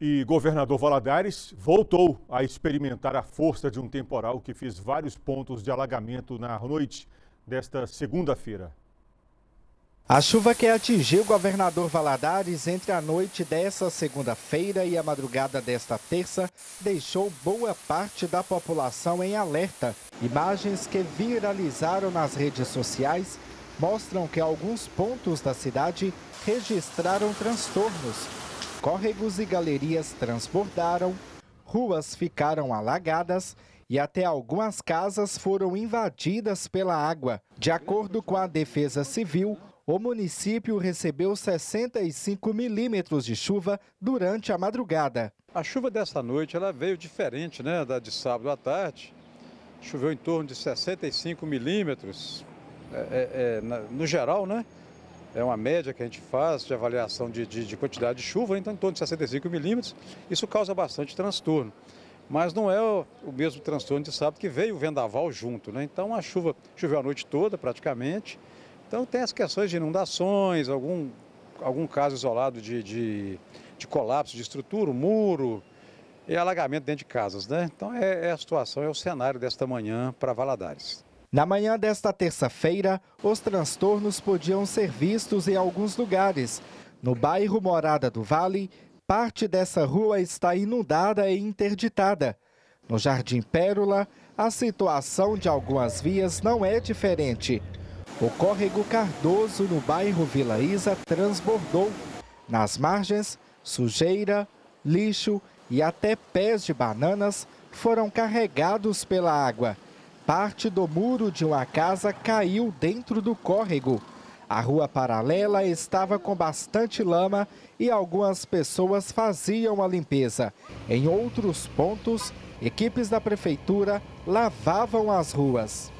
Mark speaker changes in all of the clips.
Speaker 1: E governador Valadares voltou a experimentar a força de um temporal que fez vários pontos de alagamento na noite desta segunda-feira.
Speaker 2: A chuva que atingiu o governador Valadares entre a noite dessa segunda-feira e a madrugada desta terça deixou boa parte da população em alerta. Imagens que viralizaram nas redes sociais mostram que alguns pontos da cidade registraram transtornos, Córregos e galerias transbordaram, ruas ficaram alagadas e até algumas casas foram invadidas pela água. De acordo com a Defesa Civil, o município recebeu 65 milímetros de chuva durante a madrugada.
Speaker 1: A chuva dessa noite ela veio diferente né, da de sábado à tarde. Choveu em torno de 65 milímetros, é, é, é no geral, né? é uma média que a gente faz de avaliação de, de, de quantidade de chuva, né? então em torno de 65 milímetros, isso causa bastante transtorno. Mas não é o, o mesmo transtorno de sábado que veio o vendaval junto, né? Então a chuva choveu a noite toda praticamente. Então tem as questões de inundações, algum, algum caso isolado de, de, de colapso de estrutura, muro e alagamento dentro de casas, né? Então é, é a situação, é o cenário
Speaker 2: desta manhã para Valadares. Na manhã desta terça-feira, os transtornos podiam ser vistos em alguns lugares. No bairro Morada do Vale, parte dessa rua está inundada e interditada. No Jardim Pérola, a situação de algumas vias não é diferente. O córrego Cardoso, no bairro Vila Isa, transbordou. Nas margens, sujeira, lixo e até pés de bananas foram carregados pela água. Parte do muro de uma casa caiu dentro do córrego. A rua paralela estava com bastante lama e algumas pessoas faziam a limpeza. Em outros pontos, equipes da prefeitura lavavam as ruas.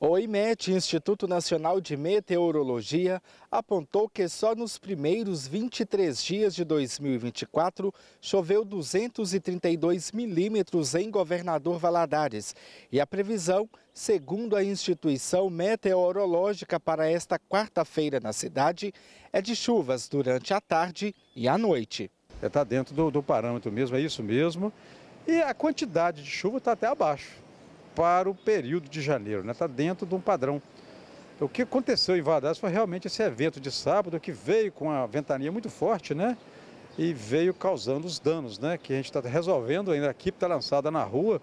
Speaker 2: O IMET, Instituto Nacional de Meteorologia, apontou que só nos primeiros 23 dias de 2024 choveu 232 milímetros em Governador Valadares. E a previsão, segundo a instituição meteorológica para esta quarta-feira na cidade, é de chuvas durante a tarde e a noite. Está é, dentro do, do parâmetro mesmo, é isso mesmo. E a quantidade de chuva está até abaixo para
Speaker 1: o período de janeiro, está né? Tá dentro de um padrão. O que aconteceu em Vadas foi realmente esse evento de sábado que veio com a ventania muito forte, né? E veio causando os danos, né? Que a gente está resolvendo ainda. A equipe está lançada na rua.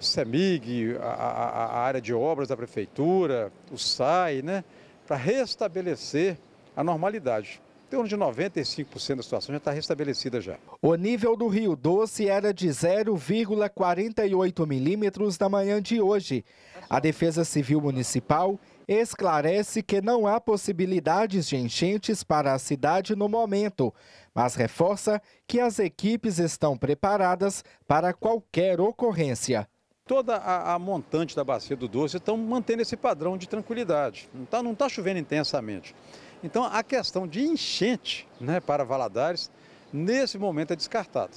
Speaker 1: CEMIG, a, a, a, área de obras da prefeitura, o SAI, né? Para restabelecer a normalidade torno de 95% da situação já está restabelecida já.
Speaker 2: O nível do Rio Doce era de 0,48 milímetros na manhã de hoje. A Defesa Civil Municipal esclarece que não há possibilidades de enchentes para a cidade no momento, mas reforça que as equipes estão preparadas para qualquer ocorrência
Speaker 1: toda a, a, montante da bacia do Doce estão mantendo esse padrão de tranquilidade. Não está não tá chovendo intensamente. Então, a questão de enchente né, para Valadares, nesse momento, é descartada.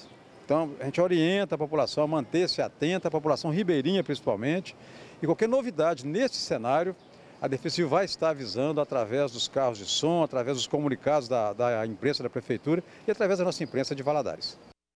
Speaker 1: Então, a gente orienta a população a manter-se atenta, a população ribeirinha principalmente. E qualquer novidade nesse cenário, a Defensiva vai estar avisando através dos carros de som, através dos comunicados da, da imprensa da Prefeitura e através da nossa imprensa de Valadares.